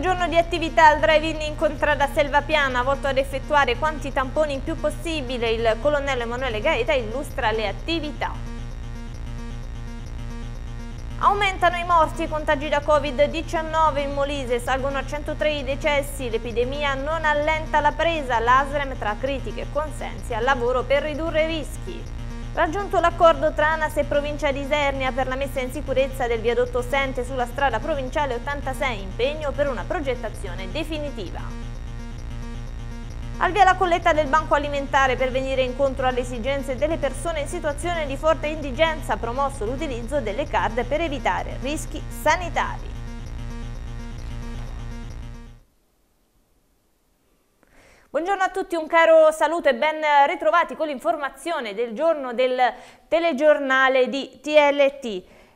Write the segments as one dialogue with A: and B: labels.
A: Terzo giorno di attività al drive-in in contrada Selva Piana, volto ad effettuare quanti tamponi in più possibile, il colonnello Emanuele Gaeta illustra le attività. Aumentano i morti e contagi da Covid-19 in Molise, salgono a 103 i decessi, l'epidemia non allenta la presa, l'ASREM tra critiche e consensi al lavoro per ridurre i rischi. Raggiunto l'accordo tra ANAS e Provincia di Isernia per la messa in sicurezza del viadotto Sente sulla strada provinciale 86, impegno per una progettazione definitiva. Al via la colletta del Banco Alimentare per venire incontro alle esigenze delle persone in situazione di forte indigenza, promosso l'utilizzo delle card per evitare rischi sanitari. Buongiorno a tutti, un caro saluto e ben ritrovati con l'informazione del giorno del telegiornale di TLT.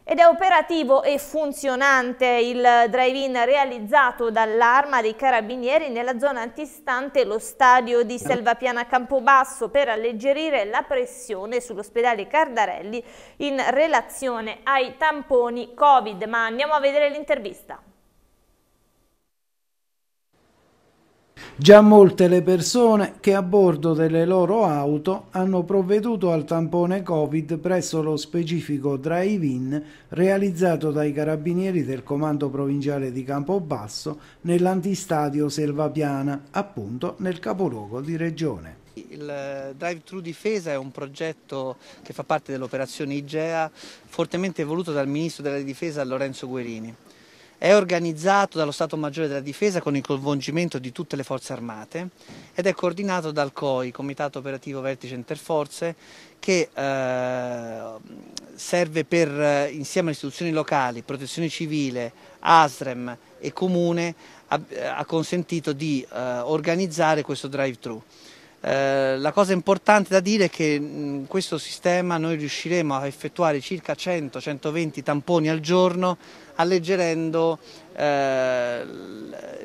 A: Ed è operativo e funzionante il drive-in realizzato dall'Arma dei Carabinieri nella zona antistante lo stadio di Selvapiana Campobasso per alleggerire la pressione sull'ospedale Cardarelli in relazione ai tamponi Covid. Ma andiamo a vedere l'intervista.
B: Già molte le persone che a bordo delle loro auto hanno provveduto al tampone Covid presso lo specifico drive-in realizzato dai carabinieri del comando provinciale di Campobasso nell'antistadio Selvapiana, appunto nel capoluogo di regione.
C: Il Drive-Thru Difesa è un progetto che fa parte dell'operazione IGEA, fortemente voluto dal Ministro della Difesa Lorenzo Guerini è organizzato dallo Stato Maggiore della Difesa con il coinvolgimento di tutte le forze armate ed è coordinato dal COI, Comitato Operativo Vertice Interforze, che eh, serve per, eh, insieme alle istituzioni locali, protezione civile, ASREM e comune, ha, eh, ha consentito di eh, organizzare questo drive through eh, la cosa importante da dire è che in mm, questo sistema noi riusciremo a effettuare circa 100-120 tamponi al giorno alleggerendo eh,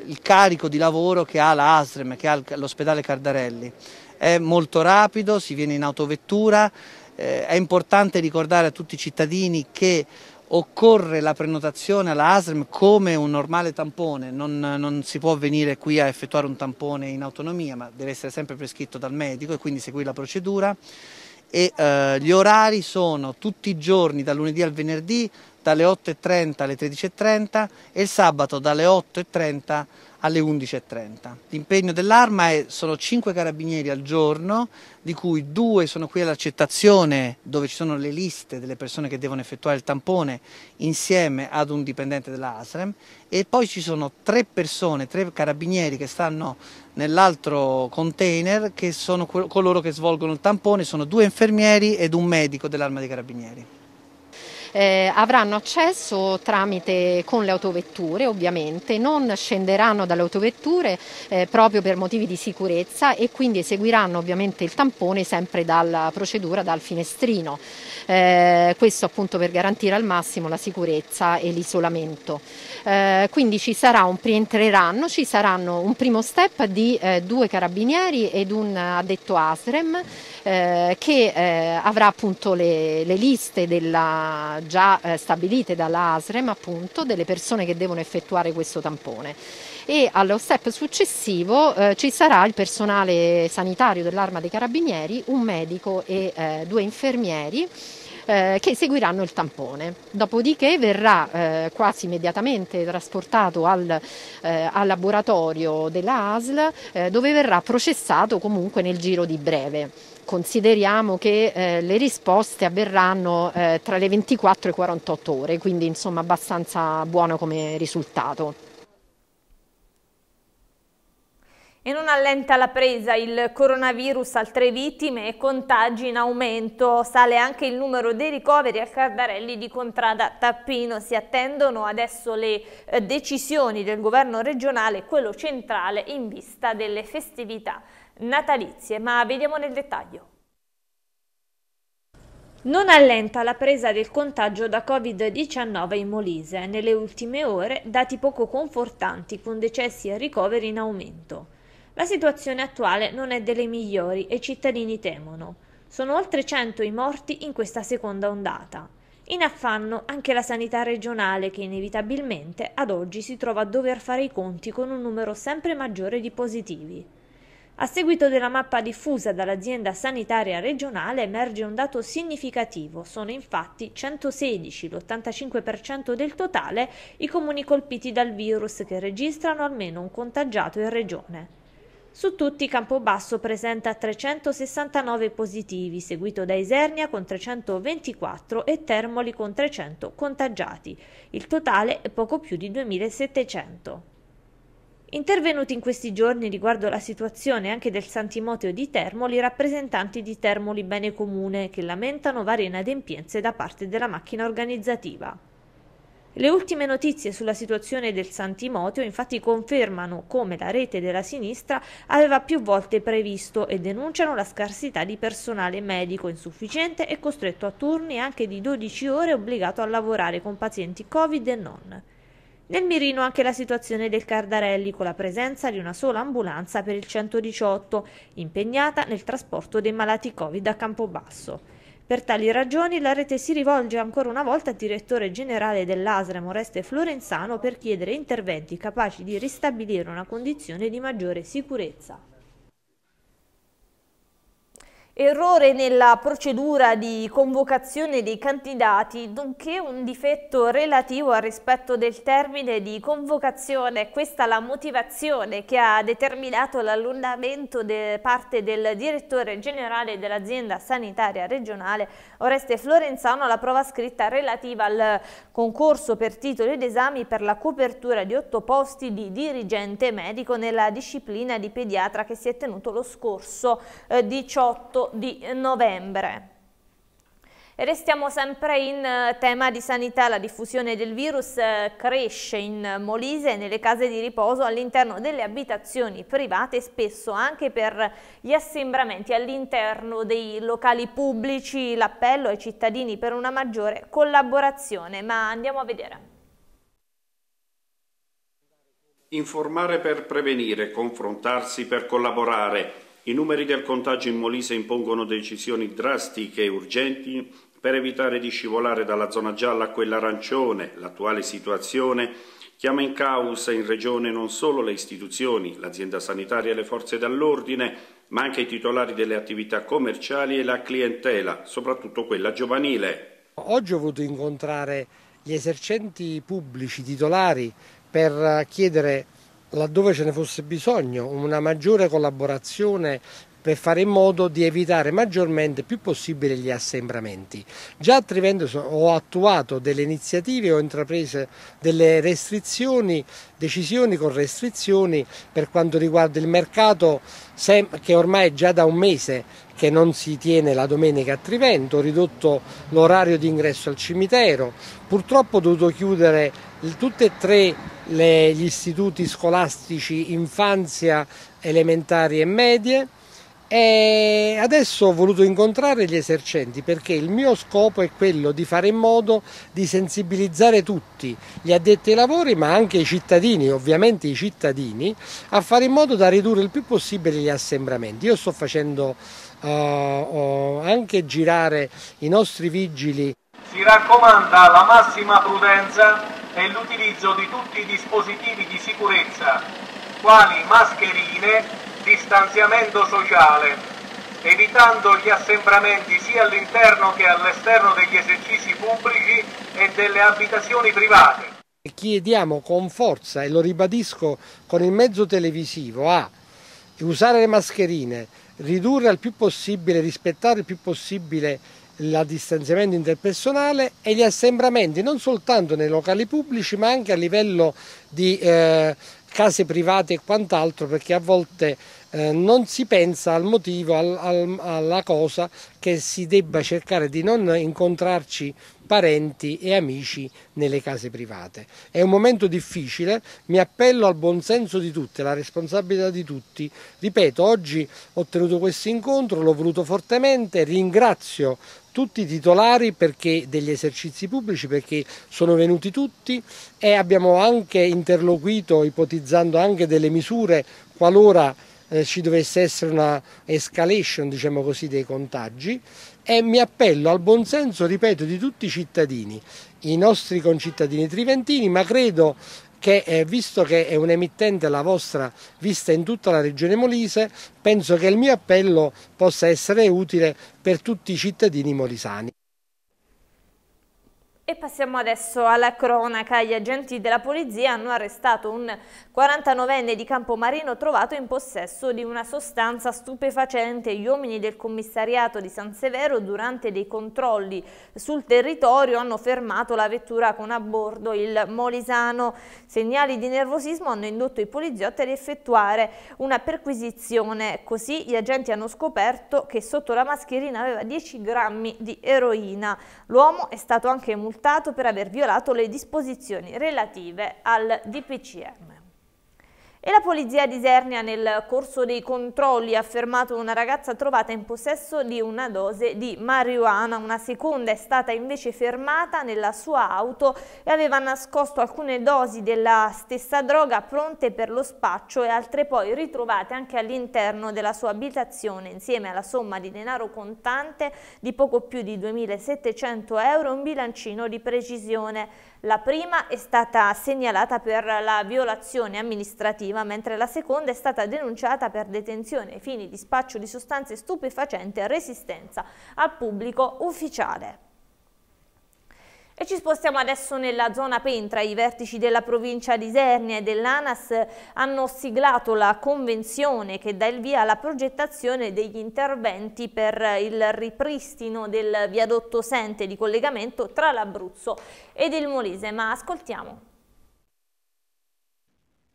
C: il carico di lavoro che ha la ASREM, che ha l'ospedale Cardarelli. È molto rapido, si viene in autovettura, eh, è importante ricordare a tutti i cittadini che occorre la prenotazione alla ASRM come un normale tampone, non, non, si può venire qui a effettuare un tampone in autonomia, ma deve essere sempre prescritto dal medico e quindi seguire la procedura. E, eh, gli orari sono tutti i giorni dal lunedì al venerdì dalle 8.30 alle 13.30 e il sabato dalle 8.30 alle 11.30. L'impegno dell'arma è, sono 5 carabinieri al giorno, di cui due sono qui all'accettazione dove ci sono le liste delle persone che devono effettuare il tampone insieme ad un dipendente della ASREM e poi ci sono tre persone, tre carabinieri che stanno nell'altro container che sono coloro che svolgono il tampone, sono 2 infermieri ed un medico dell'arma dei carabinieri
D: eh, avranno accesso tramite con le autovetture ovviamente, non scenderanno dalle autovetture eh, proprio per motivi di sicurezza e quindi eseguiranno ovviamente il tampone sempre dalla procedura dal finestrino, eh, questo appunto per garantire al massimo la sicurezza e l'isolamento. Eh, quindi ci sarà un rientreranno, ci saranno un primo step di eh, due carabinieri ed un eh, addetto ASREM eh, che eh, avrà appunto le, le liste della, già eh, stabilite dall'ASREM appunto delle persone che devono effettuare questo tampone e allo step successivo eh, ci sarà il personale sanitario dell'Arma dei Carabinieri, un medico e eh, due infermieri eh, che seguiranno il tampone. Dopodiché verrà eh, quasi immediatamente trasportato al, al laboratorio della ASL dove verrà processato comunque nel giro di breve consideriamo che eh, le risposte avverranno eh, tra le 24 e 48 ore, quindi insomma abbastanza buono come risultato.
A: E non allenta la presa il coronavirus, altre vittime e contagi in aumento. Sale anche il numero dei ricoveri a Cardarelli di Contrada Tappino. Si attendono adesso le eh, decisioni del governo regionale e quello centrale in vista delle festività natalizie, ma vediamo nel dettaglio. Non allenta la presa del contagio da Covid-19 in Molise. Nelle ultime ore dati poco confortanti con decessi e ricoveri in aumento. La situazione attuale non è delle migliori e i cittadini temono. Sono oltre 100 i morti in questa seconda ondata. In affanno anche la sanità regionale che inevitabilmente ad oggi si trova a dover fare i conti con un numero sempre maggiore di positivi. A seguito della mappa diffusa dall'azienda sanitaria regionale emerge un dato significativo, sono infatti 116, l'85% del totale, i comuni colpiti dal virus che registrano almeno un contagiato in regione. Su tutti Campobasso presenta 369 positivi, seguito da Isernia con 324 e Termoli con 300 contagiati. Il totale è poco più di 2700. Intervenuti in questi giorni riguardo la situazione anche del Santimoteo di Termoli, rappresentanti di Termoli Bene Comune che lamentano varie inadempienze da parte della macchina organizzativa. Le ultime notizie sulla situazione del Santimoteo infatti confermano come la rete della sinistra aveva più volte previsto e denunciano la scarsità di personale medico insufficiente e costretto a turni anche di 12 ore obbligato a lavorare con pazienti Covid e non. Nel mirino anche la situazione del Cardarelli con la presenza di una sola ambulanza per il 118 impegnata nel trasporto dei malati Covid a Campobasso. Per tali ragioni la rete si rivolge ancora una volta al direttore generale dell'Asrem Moreste Florenzano per chiedere interventi capaci di ristabilire una condizione di maggiore sicurezza errore nella procedura di convocazione dei candidati, nonché un difetto relativo al rispetto del termine di convocazione. Questa è la motivazione che ha determinato l'allungamento da de parte del direttore generale dell'azienda sanitaria regionale Oreste Florenzano alla prova scritta relativa al concorso per titoli ed esami per la copertura di otto posti di dirigente medico nella disciplina di pediatra che si è tenuto lo scorso eh, 18 di novembre. E restiamo sempre in eh, tema di sanità, la diffusione del virus eh, cresce in Molise nelle case di riposo all'interno delle abitazioni private, spesso anche per gli assembramenti all'interno dei locali pubblici, l'appello ai cittadini per una maggiore collaborazione, ma andiamo a vedere.
E: Informare per prevenire, confrontarsi per collaborare. I numeri del contagio in Molise impongono decisioni drastiche e urgenti per evitare di scivolare dalla zona gialla a quella arancione. L'attuale situazione chiama in causa in regione non solo le istituzioni, l'azienda sanitaria e le forze dell'ordine, ma anche i titolari delle attività commerciali e la clientela, soprattutto quella giovanile.
F: Oggi ho voluto incontrare gli esercenti pubblici titolari per chiedere laddove ce ne fosse bisogno, una maggiore collaborazione per fare in modo di evitare maggiormente più possibile gli assembramenti. Già a Trivento ho attuato delle iniziative, ho intrapreso delle restrizioni, decisioni con restrizioni per quanto riguarda il mercato che ormai è già da un mese che non si tiene la domenica a Trivento, ho ridotto l'orario di ingresso al cimitero, purtroppo ho dovuto chiudere tutte e tre le, gli istituti scolastici infanzia, elementari e medie e adesso ho voluto incontrare gli esercenti perché il mio scopo è quello di fare in modo di sensibilizzare tutti gli addetti ai lavori ma anche i cittadini, ovviamente i cittadini, a fare in modo da ridurre il più possibile gli assembramenti. Io sto facendo uh, uh, anche girare i nostri vigili.
G: Si raccomanda la massima prudenza e l'utilizzo di tutti i dispositivi di sicurezza, quali mascherine, distanziamento sociale, evitando gli assembramenti sia all'interno che all'esterno degli esercizi pubblici e delle abitazioni private.
F: Chiediamo con forza, e lo ribadisco con il mezzo televisivo, a usare le mascherine, ridurre al più possibile, rispettare il più possibile il distanziamento interpersonale e gli assembramenti non soltanto nei locali pubblici ma anche a livello di eh, case private e quant'altro perché a volte eh, non si pensa al motivo, al, al, alla cosa che si debba cercare di non incontrarci parenti e amici nelle case private. È un momento difficile, mi appello al buonsenso di tutti, alla responsabilità di tutti. Ripeto, oggi ho tenuto questo incontro, l'ho voluto fortemente, ringrazio tutti titolari degli esercizi pubblici perché sono venuti tutti e abbiamo anche interloquito ipotizzando anche delle misure qualora eh, ci dovesse essere una escalation diciamo così, dei contagi e mi appello al buonsenso ripeto di tutti i cittadini, i nostri concittadini triventini ma credo che eh, visto che è un'emittente la vostra vista in tutta la regione Molise, penso che il mio appello possa essere utile per tutti i cittadini molisani.
A: E passiamo adesso alla cronaca. Gli agenti della polizia hanno arrestato un 49enne di Campomarino trovato in possesso di una sostanza stupefacente. Gli uomini del commissariato di San Severo durante dei controlli sul territorio hanno fermato la vettura con a bordo il Molisano. Segnali di nervosismo hanno indotto i poliziotti ad effettuare una perquisizione. Così gli agenti hanno scoperto che sotto la mascherina aveva 10 grammi di eroina. L'uomo è stato anche multato multato per aver violato le disposizioni relative al DPCM. E la polizia di Isernia nel corso dei controlli ha fermato una ragazza trovata in possesso di una dose di marijuana. Una seconda è stata invece fermata nella sua auto e aveva nascosto alcune dosi della stessa droga pronte per lo spaccio e altre poi ritrovate anche all'interno della sua abitazione insieme alla somma di denaro contante di poco più di 2.700 euro e un bilancino di precisione. La prima è stata segnalata per la violazione amministrativa prima, mentre la seconda è stata denunciata per detenzione ai fini di spaccio di sostanze stupefacenti e resistenza al pubblico ufficiale. E ci spostiamo adesso nella zona Pentra. I vertici della provincia di Isernia e dell'ANAS hanno siglato la convenzione che dà il via alla progettazione degli interventi per il ripristino del viadotto sente di collegamento tra l'Abruzzo ed il Molise. Ma ascoltiamo.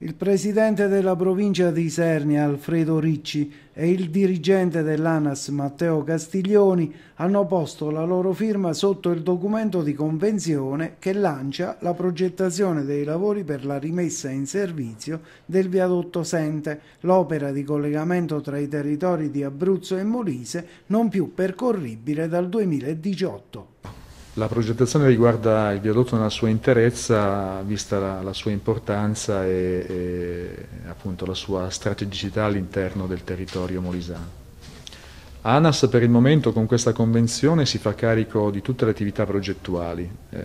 B: Il presidente della provincia di Isernia Alfredo Ricci e il dirigente dell'ANAS Matteo Castiglioni hanno posto la loro firma sotto il documento di convenzione che lancia la progettazione dei lavori per la rimessa in servizio del viadotto Sente, l'opera di collegamento tra i territori di Abruzzo e Molise non più percorribile dal 2018.
H: La progettazione riguarda il viadotto nella sua interezza, vista la, la sua importanza e, e la sua strategicità all'interno del territorio molisano. ANAS per il momento con questa convenzione si fa carico di tutte le attività progettuali, eh,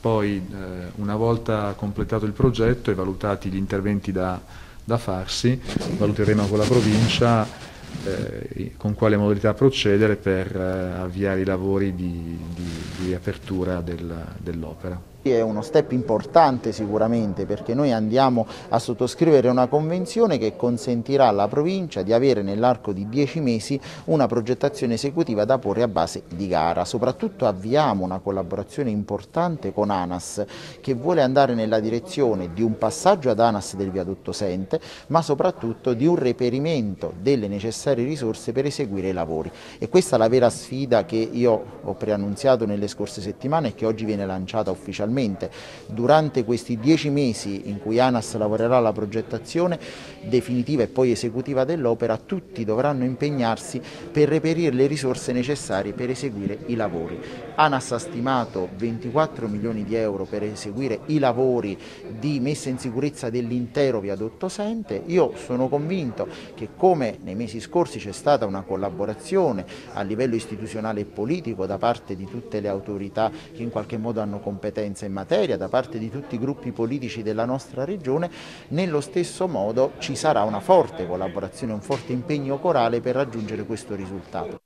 H: poi eh, una volta completato il progetto e valutati gli interventi da, da farsi, valuteremo con la provincia eh, con quale modalità procedere per eh, avviare i lavori di, di, di apertura del, dell'opera. È uno step importante sicuramente perché noi andiamo a sottoscrivere una convenzione che consentirà alla provincia di avere nell'arco di 10 mesi una progettazione esecutiva da porre a base di gara. Soprattutto avviamo una collaborazione importante con ANAS che vuole andare nella direzione di un passaggio ad ANAS del viadotto Sente ma soprattutto di un reperimento delle necessarie risorse per eseguire i lavori e questa è la vera sfida che io ho preannunziato nelle scorse settimane e che oggi viene lanciata ufficialmente puntualmente. Durante questi dieci mesi in cui ANAS lavorerà alla progettazione definitiva e poi esecutiva dell'opera, tutti dovranno impegnarsi per reperire le risorse necessarie per eseguire i lavori. ANAS ha stimato 24 milioni di euro per eseguire i lavori di messa in sicurezza dell'intero viadotto Sente. Io sono convinto che come nei mesi scorsi c'è stata una collaborazione a livello istituzionale e politico da parte di tutte le autorità che in qualche modo hanno competenze in materia da parte di tutti i gruppi politici della nostra regione, nello stesso modo ci sarà una forte collaborazione, un forte impegno corale per raggiungere questo risultato.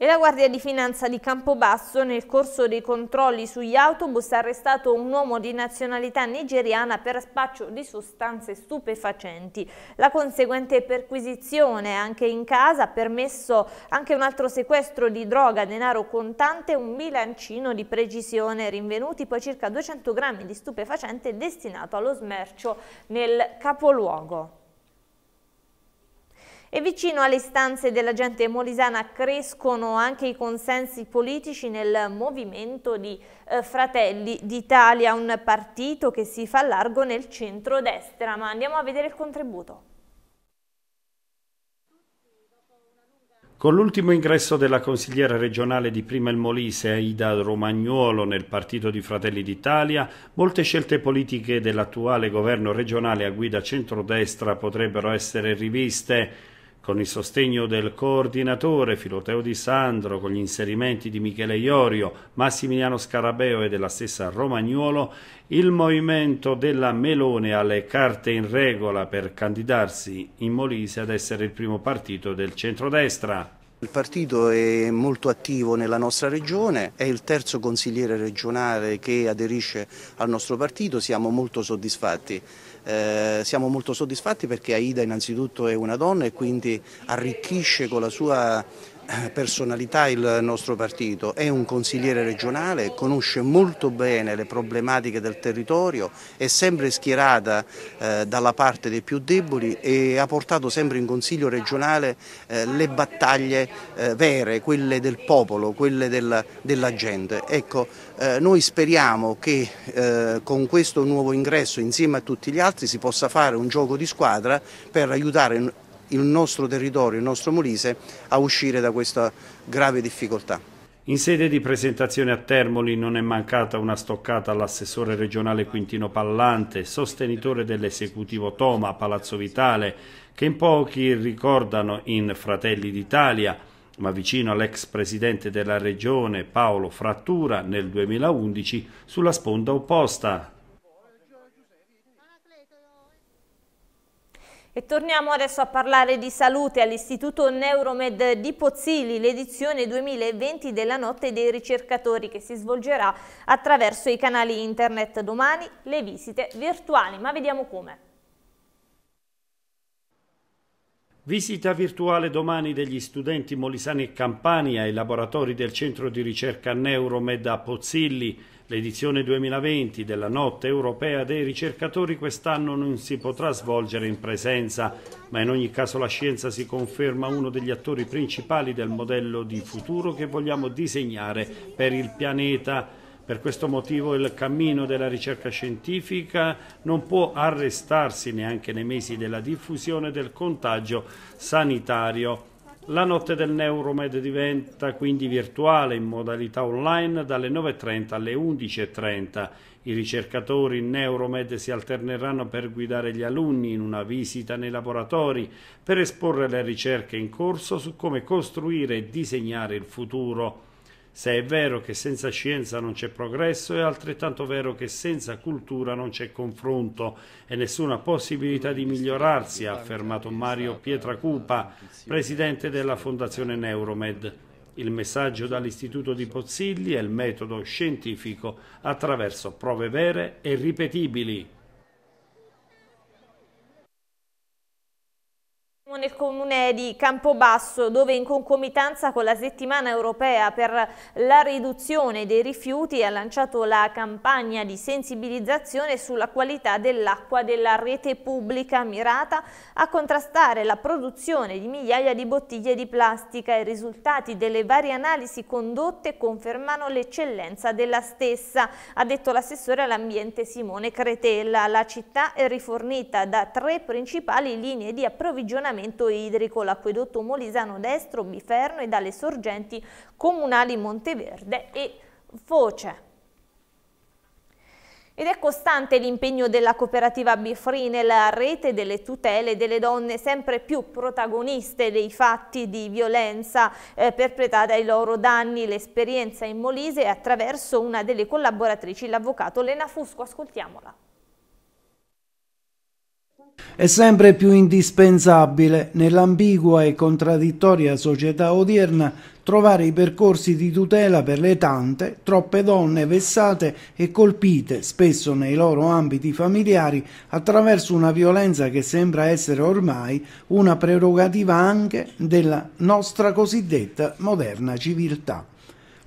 A: E la Guardia di Finanza di Campobasso nel corso dei controlli sugli autobus ha arrestato un uomo di nazionalità nigeriana per spaccio di sostanze stupefacenti. La conseguente perquisizione anche in casa ha permesso anche un altro sequestro di droga, denaro contante e un bilancino di precisione, rinvenuti poi circa 200 grammi di stupefacente destinato allo smercio nel capoluogo. E vicino alle stanze della gente molisana crescono anche i consensi politici nel movimento di eh, Fratelli d'Italia, un partito che si fa largo nel centro-destra. Ma andiamo a vedere il contributo.
E: Con l'ultimo ingresso della consigliera regionale di Prima il Molise, Aida Romagnuolo, nel partito di Fratelli d'Italia, molte scelte politiche dell'attuale governo regionale a guida centrodestra potrebbero essere riviste con il sostegno del coordinatore Filoteo Di Sandro, con gli inserimenti di Michele Iorio, Massimiliano Scarabeo e della stessa Romagnuolo, il movimento della Melone ha le carte in regola per candidarsi in Molise ad essere il primo partito del
C: centrodestra. Il partito è molto attivo nella nostra regione, è il terzo consigliere regionale che aderisce al nostro partito, siamo molto soddisfatti. Eh, siamo molto soddisfatti perché Aida innanzitutto è una donna e quindi arricchisce con la sua personalità il nostro partito, è un consigliere regionale, conosce molto bene le problematiche del territorio, è sempre schierata eh, dalla parte dei più deboli e ha portato sempre in consiglio regionale eh, le battaglie eh, vere, quelle del popolo, quelle della, della gente. Ecco, eh, noi speriamo che eh, con questo nuovo ingresso insieme a tutti gli altri si possa fare un gioco di squadra per aiutare il nostro territorio, il nostro Molise, a uscire da questa grave difficoltà. In sede di presentazione a
E: Termoli non è mancata una stoccata all'assessore regionale Quintino Pallante, sostenitore dell'esecutivo Toma a Palazzo Vitale, che in pochi ricordano in Fratelli d'Italia, ma vicino all'ex presidente della regione Paolo Frattura nel 2011 sulla sponda opposta
A: E torniamo adesso a parlare di salute all'Istituto Neuromed di Pozzili, l'edizione 2020 della Notte dei ricercatori che si svolgerà attraverso i canali internet domani, le visite virtuali, ma vediamo come.
E: Visita virtuale domani degli studenti molisani e campani ai laboratori del centro di ricerca Neuromed a Pozzilli. L'edizione 2020 della Notte Europea dei Ricercatori quest'anno non si potrà svolgere in presenza, ma in ogni caso la scienza si conferma uno degli attori principali del modello di futuro che vogliamo disegnare per il pianeta. Per questo motivo il cammino della ricerca scientifica non può arrestarsi neanche nei mesi della diffusione del contagio sanitario. La notte del Neuromed diventa quindi virtuale in modalità online dalle 9.30 alle 11.30. I ricercatori in Neuromed si alterneranno per guidare gli alunni in una visita nei laboratori, per esporre le ricerche in corso su come costruire e disegnare il futuro. Se è vero che senza scienza non c'è progresso, è altrettanto vero che senza cultura non c'è confronto e nessuna possibilità di migliorarsi, ha affermato Mario Pietracupa, presidente della Fondazione Neuromed. Il messaggio dall'Istituto di Pozzilli è il metodo scientifico attraverso prove vere e ripetibili.
A: nel comune di Campobasso dove in concomitanza con la settimana europea per la riduzione dei rifiuti ha lanciato la campagna di sensibilizzazione sulla qualità dell'acqua della rete pubblica mirata a contrastare la produzione di migliaia di bottiglie di plastica. I risultati delle varie analisi condotte confermano l'eccellenza della stessa, ha detto l'assessore all'ambiente Simone Cretella. La città è rifornita da tre principali linee di approvvigionamento risanamento idrico, l'acquedotto Molisano Destro, Biferno e dalle sorgenti comunali Monteverde e Foce. Ed è costante l'impegno della cooperativa Bifri nella rete delle tutele delle donne sempre più protagoniste dei fatti di violenza eh, perpetrata ai loro danni. L'esperienza in Molise attraverso una delle collaboratrici, l'avvocato Lena Fusco. Ascoltiamola
B: è sempre più indispensabile, nell'ambigua e contraddittoria società odierna, trovare i percorsi di tutela per le tante, troppe donne vessate e colpite, spesso nei loro ambiti familiari, attraverso una violenza che sembra essere ormai una prerogativa anche della nostra cosiddetta moderna civiltà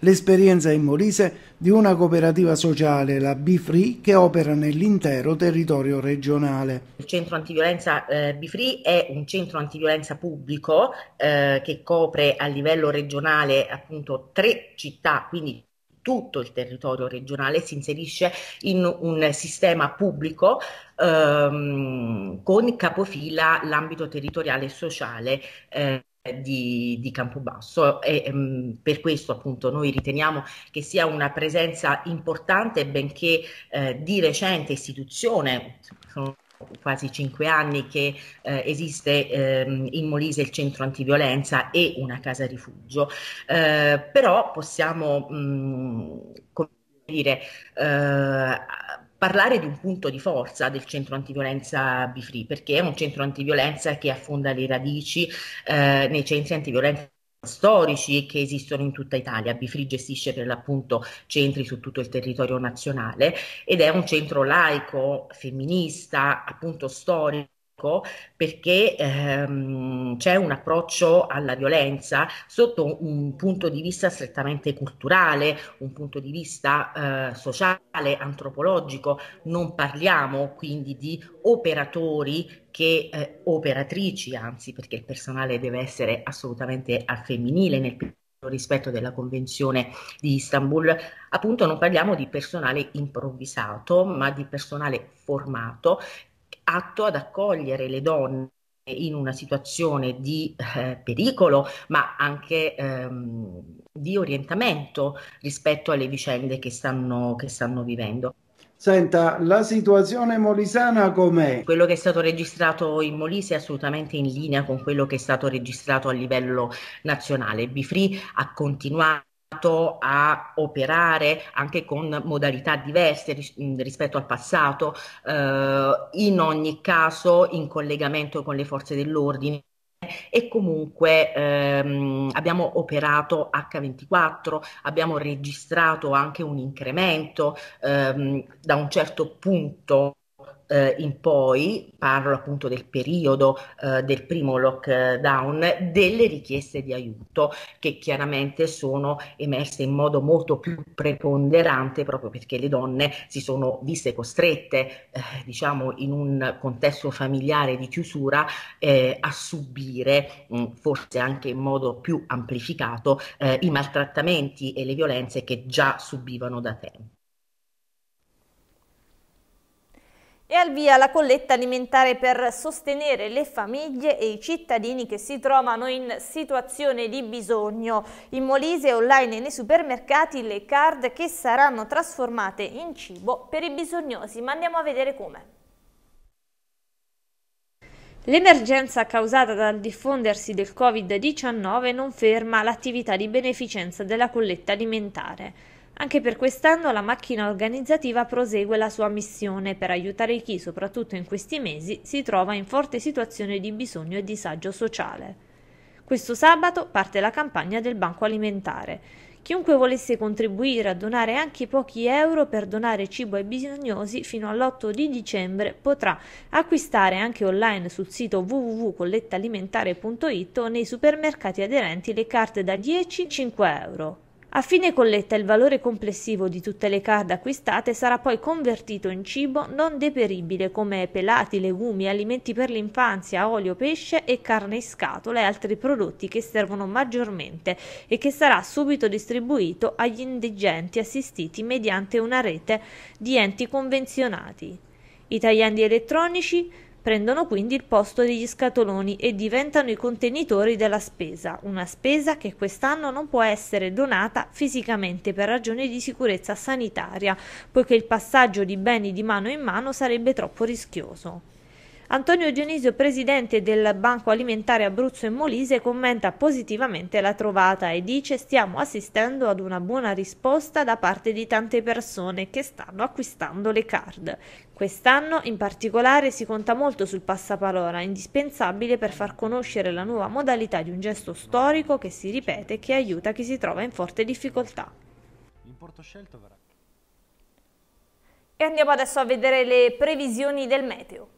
B: l'esperienza in Molise di una cooperativa sociale, la BFRI, che opera nell'intero territorio regionale.
I: Il centro antiviolenza eh, Bifree è un centro antiviolenza pubblico eh, che copre a livello regionale appunto tre città, quindi tutto il territorio regionale si inserisce in un sistema pubblico ehm, con capofila l'ambito territoriale e sociale eh, eh, di, di Campobasso e um, per questo appunto noi riteniamo che sia una presenza importante benché eh, di recente istituzione sono quasi cinque anni che eh, esiste ehm, in Molise il centro antiviolenza e una casa rifugio eh, però possiamo mh, mm, dire eh, parlare di un punto di forza del centro antiviolenza Bifree, perché è un centro antiviolenza che affonda le radici eh, nei centri antiviolenza storici che esistono in tutta Italia. Bifri gestisce per l'appunto centri su tutto il territorio nazionale ed è un centro laico, femminista, appunto storico ecco perché ehm, c'è un approccio alla violenza sotto un punto di vista strettamente culturale, un punto di vista eh, sociale, antropologico. Non parliamo quindi di operatori che eh, operatrici, anzi perché il personale deve essere assolutamente al femminile nel rispetto della Convenzione di Istanbul, appunto non parliamo di personale improvvisato, ma di personale formato atto ad accogliere le donne in una situazione di eh, pericolo, ma anche ehm, di orientamento rispetto alle vicende che stanno, che stanno vivendo. Senta, la situazione molisana com'è? Quello che è stato registrato in Molise è assolutamente in linea con quello che è stato registrato a livello nazionale. Bifri ha continuato imparato a operare anche con modalità diverse ris- rispetto al passato, eh, in ogni caso in collegamento con le forze dell'ordine e comunque ehm, abbiamo operato H24, abbiamo registrato anche un incremento ehm, da un certo punto eh, in poi, parlo appunto del periodo eh, del primo lockdown, delle richieste di aiuto che chiaramente sono emerse in modo molto più preponderante proprio perché le donne si sono viste costrette, eh, diciamo, in un contesto familiare di chiusura eh, a subire, mh, mm, forse anche in modo più amplificato, eh, i maltrattamenti e le violenze che già subivano da tempo.
A: e al via la colletta alimentare per sostenere le famiglie e i cittadini che si trovano in situazione di bisogno. In Molise, online e nei supermercati le card che saranno trasformate in cibo per i bisognosi, ma andiamo a vedere come. L'emergenza causata dal diffondersi del Covid-19 non ferma l'attività di beneficenza della colletta alimentare. Anche per quest'anno la macchina organizzativa prosegue la sua missione per aiutare chi, soprattutto in questi mesi, si trova in forte situazione di bisogno e disagio sociale. Questo sabato parte la campagna del Banco Alimentare. Chiunque volesse contribuire a donare anche pochi euro per donare cibo ai bisognosi fino all'8 di dicembre potrà acquistare anche online sul sito www.collettalimentare.it o nei supermercati aderenti le carte da 10-5 euro. A fine colletta il valore complessivo di tutte le card acquistate sarà poi convertito in cibo non deperibile come pelati, legumi, alimenti per l'infanzia, olio, pesce e carne in scatola e altri prodotti che servono maggiormente e che sarà subito distribuito agli indigenti assistiti mediante una rete di enti convenzionati. I tagliandi elettronici Prendono quindi il posto degli scatoloni e diventano i contenitori della spesa, una spesa che quest'anno non può essere donata fisicamente per ragioni di sicurezza sanitaria, poiché il passaggio di beni di mano in mano sarebbe troppo rischioso. Antonio Dionisio, presidente del Banco Alimentare Abruzzo e Molise, commenta positivamente la trovata e dice stiamo assistendo ad una buona risposta da parte di tante persone che stanno acquistando le card. Quest'anno in particolare si conta molto sul passaparola, indispensabile per far conoscere la nuova modalità di un gesto storico che si ripete e che aiuta chi si trova in forte difficoltà. E andiamo adesso a vedere le previsioni del meteo.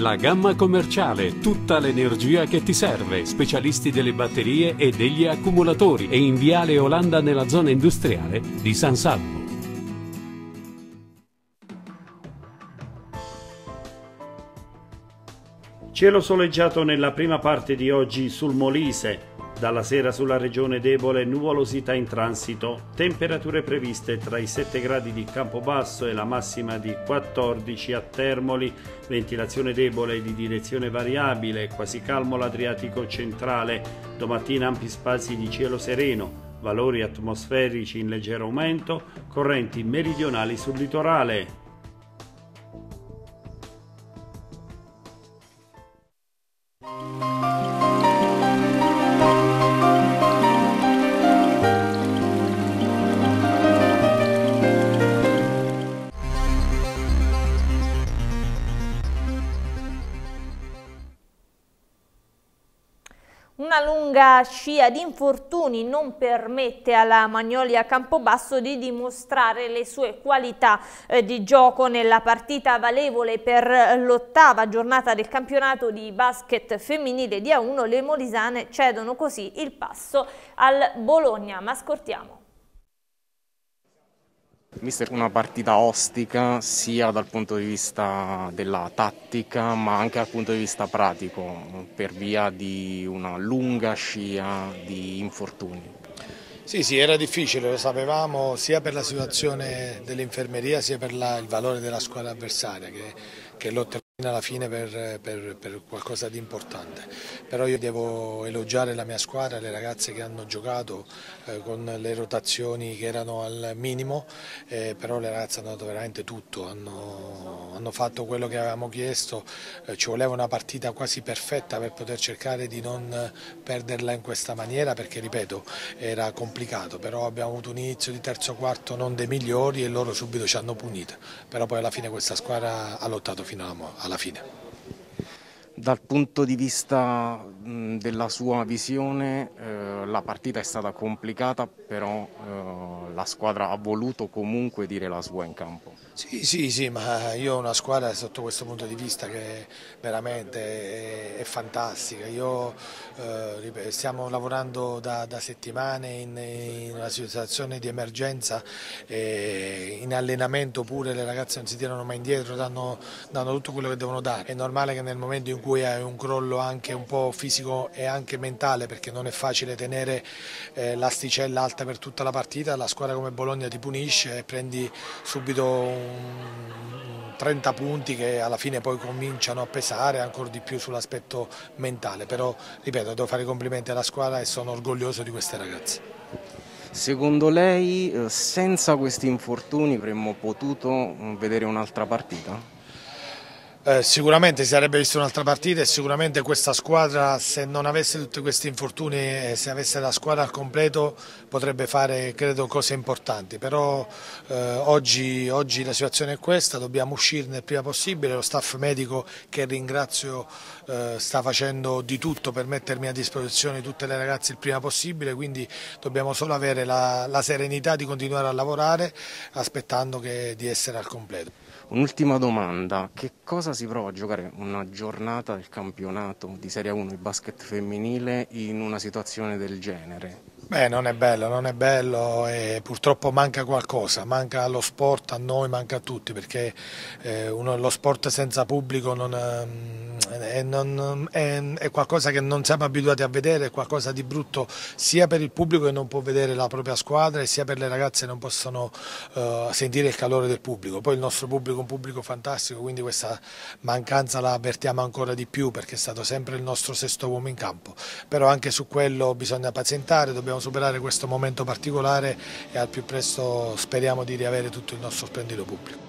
E: La gamma commerciale, tutta l'energia che ti serve, specialisti delle batterie e degli accumulatori e in Viale Olanda nella zona industriale di San Salvo. Cielo soleggiato nella prima parte di oggi sul Molise, dalla sera sulla regione debole nuvolosità in transito, temperature previste tra i 7 gradi di Campobasso e la massima di 14 a Termoli, ventilazione debole di direzione variabile, quasi calmo l'Adriatico centrale, domattina ampi spazi di cielo sereno, valori atmosferici in leggero aumento, correnti meridionali sul litorale. Música
A: lunga scia di infortuni non permette alla Magnolia Campobasso di dimostrare le sue qualità eh, di gioco nella partita valevole per l'ottava giornata del campionato di basket femminile di A1. Le molisane cedono così il passo al Bologna, ma ascoltiamo.
G: Vista una partita ostica sia dal punto di vista della tattica ma anche dal punto di vista pratico per via di una lunga scia di infortuni.
J: Sì, sì, era difficile, lo sapevamo, sia per la situazione dell'infermeria sia per la, il valore della squadra avversaria che, che lotta alla fine per, per, per qualcosa di importante, però io devo elogiare la mia squadra, le ragazze che hanno giocato eh, con le rotazioni che erano al minimo, eh, però le ragazze hanno dato veramente tutto, hanno, hanno fatto quello che avevamo chiesto, eh, ci voleva una partita quasi perfetta per poter cercare di non perderla in questa maniera perché ripeto era complicato, però abbiamo avuto un inizio di terzo quarto non dei migliori e loro subito ci hanno punito, però poi alla fine questa squadra ha lottato fino alla morte alla fine.
G: Dal punto di vista della sua visione eh, la partita è stata complicata, però eh, la squadra ha voluto comunque dire la sua in campo.
J: Sì, sì, sì, ma io ho una squadra sotto questo punto di vista che veramente è, è fantastica. Io, eh, stiamo lavorando da, da settimane in, in, una situazione di emergenza, eh, in allenamento pure le ragazze non si tirano mai indietro, danno, danno, tutto quello che devono dare. È normale che nel momento in cui hai un crollo anche un po' fisico e anche mentale, perché non è facile tenere eh, l'asticella alta per tutta la partita, la squadra come Bologna ti punisce e prendi subito un 30 punti che alla fine poi cominciano a pesare ancora di più sull'aspetto mentale, però ripeto devo fare i complimenti alla squadra e sono orgoglioso di queste ragazze.
G: Secondo lei eh, senza questi infortuni avremmo potuto mm, vedere un'altra partita?
J: Eh, sicuramente si sarebbe visto un'altra partita e sicuramente questa squadra se non avesse tutti questi infortuni e se avesse la squadra al completo potrebbe fare credo cose importanti però eh, oggi, oggi, la situazione è questa dobbiamo uscirne il prima possibile lo staff medico che ringrazio eh, sta facendo di tutto per mettermi a disposizione tutte le ragazze il prima possibile quindi dobbiamo solo avere la, la serenità di continuare a lavorare aspettando che, di essere al completo
G: Un'ultima domanda, che cosa si prova a giocare una giornata del campionato di Serie 1 di basket femminile in una situazione del genere.
J: Beh, non è bello, non è bello e purtroppo manca qualcosa, manca lo sport a noi, manca a tutti, perché eh, uno, lo sport senza pubblico non, eh, è, non, è, è, qualcosa che non siamo abituati a vedere, è qualcosa di brutto sia per il pubblico che non può vedere la propria squadra e sia per le ragazze che non possono eh, sentire il calore del pubblico. Poi il nostro pubblico è un pubblico fantastico, quindi questa mancanza la avvertiamo ancora di più perché è stato sempre il nostro sesto uomo in campo, però anche su quello bisogna pazientare, dobbiamo dobbiamo superare questo momento particolare e al più presto speriamo di riavere tutto il nostro splendido pubblico.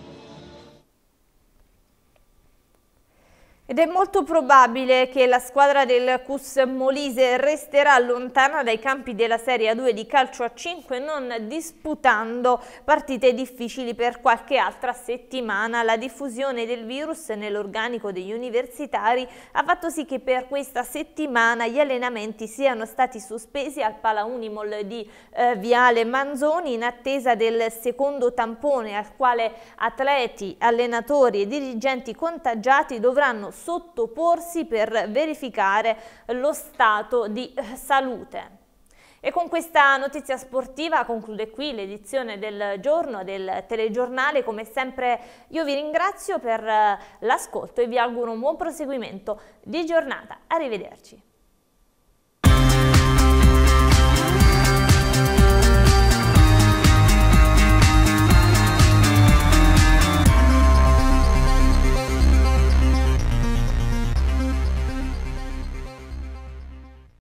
A: Ed è molto probabile che la squadra del Cus Molise resterà lontana dai campi della Serie a 2 di calcio a 5 non disputando partite difficili per qualche altra settimana. La diffusione del virus nell'organico degli universitari ha fatto sì che per questa settimana gli allenamenti siano stati sospesi al Pala Unimol di eh, Viale Manzoni in attesa del secondo tampone al quale atleti, allenatori e dirigenti contagiati dovranno sottoporsi per verificare lo stato di salute. E con questa notizia sportiva conclude qui l'edizione del giorno del telegiornale. Come sempre io vi ringrazio per eh, l'ascolto e vi auguro un buon proseguimento di giornata. Arrivederci.